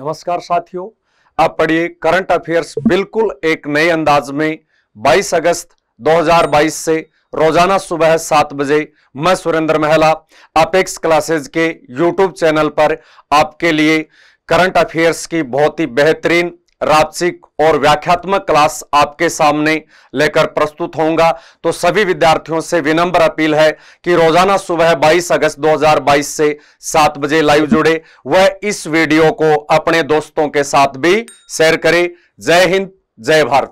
नमस्कार साथियों आप पढ़िए करंट अफेयर्स बिल्कुल एक नए अंदाज में 22 अगस्त 2022 से रोजाना सुबह सात बजे मैं सुरेंद्र महला अपेक्स क्लासेज के यूट्यूब चैनल पर आपके लिए करंट अफेयर्स की बहुत ही बेहतरीन रापसिक और व्याख्यात्मक क्लास आपके सामने लेकर प्रस्तुत होऊंगा तो सभी विद्यार्थियों से विनम्र अपील है कि रोजाना सुबह 22 अगस्त 2022 से 7 बजे लाइव जुड़े वह इस वीडियो को अपने दोस्तों के साथ भी शेयर करें जय हिंद जय भारत